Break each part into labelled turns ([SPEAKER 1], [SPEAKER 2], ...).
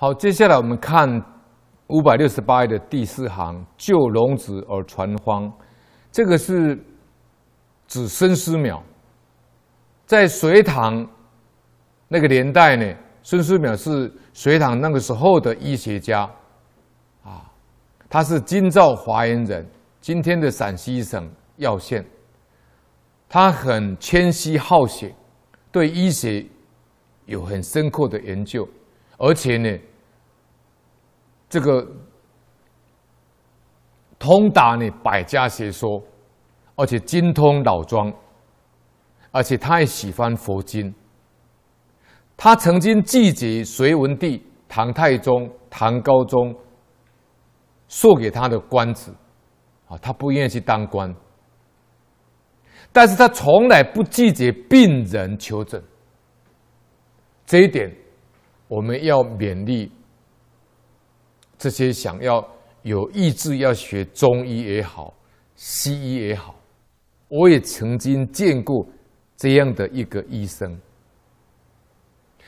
[SPEAKER 1] 好，接下来我们看五百六十八页的第四行：“就龙子而传荒”，这个是指孙思邈。在隋唐那个年代呢，孙思邈是隋唐那个时候的医学家，啊，他是京兆华原人，今天的陕西省耀县。他很谦虚好学，对医学有很深刻的研究，而且呢。这个通达呢百家学说，而且精通老庄，而且他也喜欢佛经。他曾经拒绝隋文帝、唐太宗、唐高宗送给他的官职，啊，他不愿意去当官。但是他从来不拒绝病人求诊，这一点我们要勉励。这些想要有意志要学中医也好，西医也好，我也曾经见过这样的一个医生。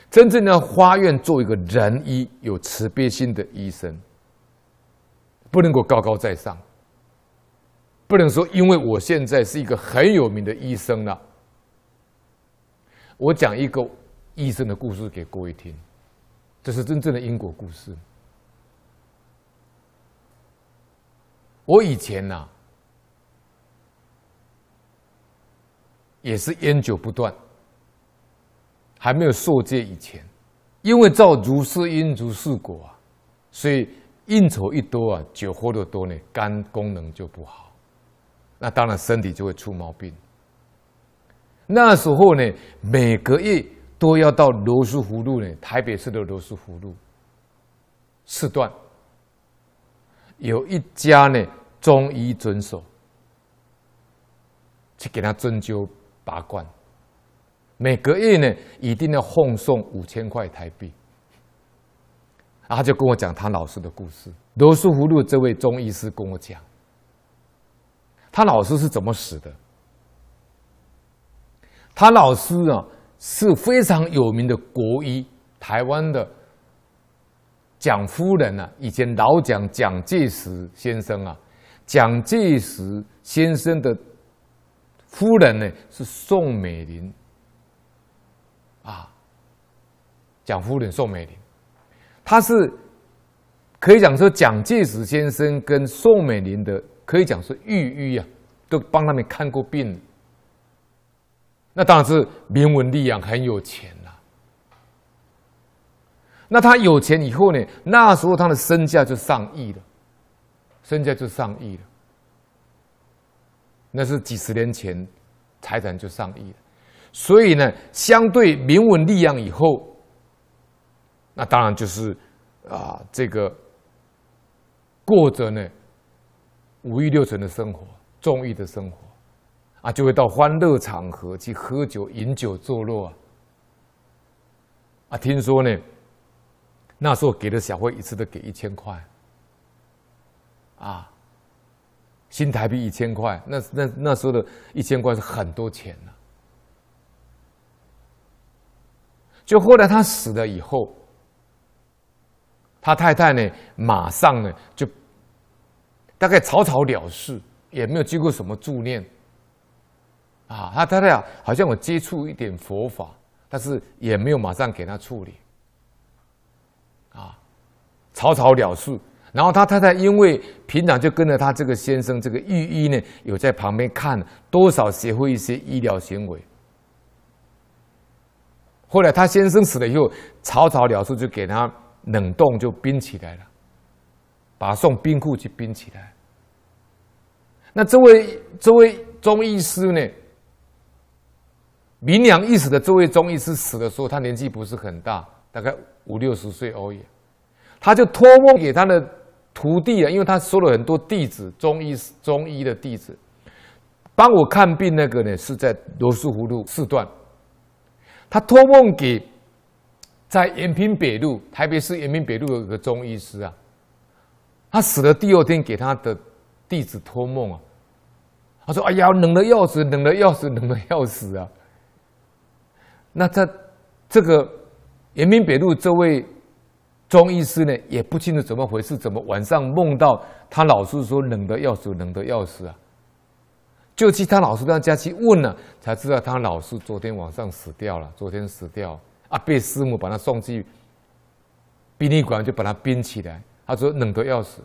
[SPEAKER 1] 真正的花愿做一个仁医、有慈悲心的医生，不能够高高在上，不能说因为我现在是一个很有名的医生了。我讲一个医生的故事给各位听，这是真正的因果故事。我以前呐，也是烟酒不断，还没有受戒以前，因为造如是因如是果啊，所以应酬一多啊，酒喝的多呢，肝功能就不好，那当然身体就会出毛病。那时候呢，每个月都要到罗斯福路呢，台北市的罗斯福路四段。有一家呢，中医诊所去给他针灸拔罐，每个月呢一定要奉送五千块台币。他就跟我讲他老师的故事。罗素福路这位中医师跟我讲，他老师是怎么死的？他老师啊是非常有名的国医，台湾的。蒋夫人啊，以前老蒋，蒋介石先生啊，蒋介石先生的夫人呢是宋美龄，啊，蒋夫人宋美龄，她是可以讲说蒋介石先生跟宋美龄的，可以讲是御医啊，都帮他们看过病，那当然是铭文利养，很有钱。那他有钱以后呢？那时候他的身价就上亿了，身价就上亿了。那是几十年前，财产就上亿了。所以呢，相对名闻利养以后，那当然就是，啊，这个过着呢五欲六尘的生活，纵欲的生活，啊，就会到欢乐场合去喝酒、饮酒、作乐啊。啊，听说呢。那时候给的小慧一次都给一千块，啊，新台币一千块，那那那时候的一千块是很多钱呢。就后来他死了以后，他太太呢，马上呢就大概草草了事，也没有经过什么助念，啊，他太太好像我接触一点佛法，但是也没有马上给他处理。草草了事，然后他太太因为平常就跟着他这个先生这个御医呢，有在旁边看多少学会一些医疗行为。后来他先生死了以后，草草了事就给他冷冻就冰起来了，把送冰库去冰起来。那这位这位中医师呢，明良一死的这位中医师死的时候，他年纪不是很大，大概五六十岁而已。他就托梦给他的徒弟啊，因为他收了很多弟子，中医师、中医的弟子帮我看病那个呢，是在罗斯福路四段。他托梦给在延平北路，台北市延平北路有一个中医师啊。他死了第二天给他的弟子托梦啊，他说：“哎呀，冷的要死，冷的要死，冷的要死啊！”那他这个延平北路这位。中医师呢也不清楚怎么回事，怎么晚上梦到他老师说冷得要死，冷得要死啊！就去他老师家去问了，才知道他老师昨天晚上死掉了，昨天死掉啊，被师母把他送去殡仪馆，就把他冰起来。他说冷得要死。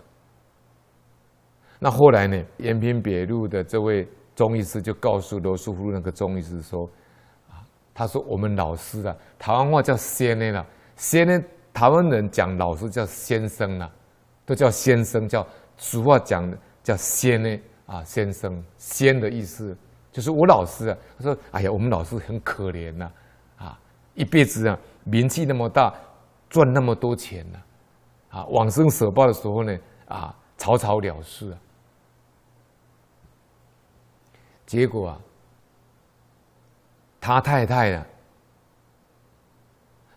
[SPEAKER 1] 那后来呢？延平北路的这位中医师就告诉罗斯福那个中医师说：“啊，他说我们老师啊，台湾话叫仙人了，仙人。”台湾人讲老师叫先生啊，都叫先生，叫俗话讲的叫先呢啊，先生“先”的意思就是我老师啊。他说：“哎呀，我们老师很可怜呐，啊，一辈子啊名气那么大，赚那么多钱呢，啊，往生舍报的时候呢，啊，草草了事啊。结果啊，他太太呢，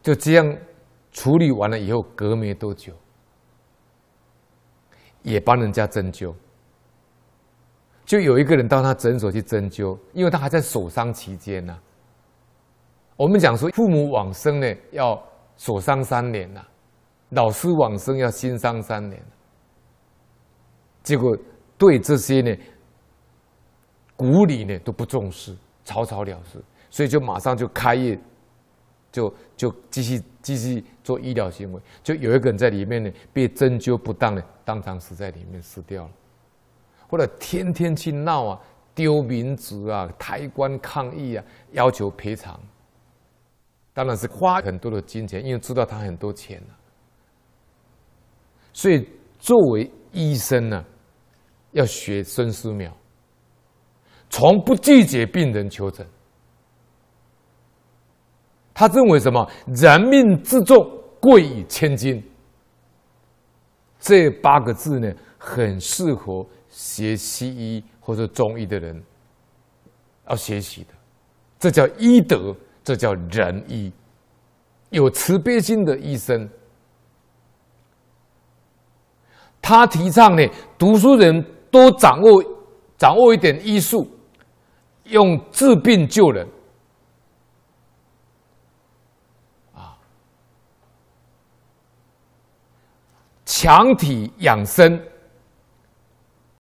[SPEAKER 1] 就这样。”处理完了以后，隔没多久，也帮人家针灸。就有一个人到他诊所去针灸，因为他还在手伤期间呢。我们讲说，父母往生呢要手伤三年呐，老师往生要心伤三年。结果对这些呢，古礼呢都不重视，草草了事，所以就马上就开业。就就继续继续做医疗行为，就有一个人在里面呢，被针灸不当呢，当场死在里面死掉了，或者天天去闹啊，丢民职啊，抬棺抗议啊，要求赔偿，当然是花很多的金钱，因为知道他很多钱啊、所以作为医生呢，要学孙思邈，从不拒绝病人求诊。他认为什么？人命至重，贵以千金。这八个字呢，很适合学西医或者中医的人要学习的。这叫医德，这叫仁医，有慈悲心的医生。他提倡呢，读书人多掌握掌握一点医术，用治病救人。强体养生。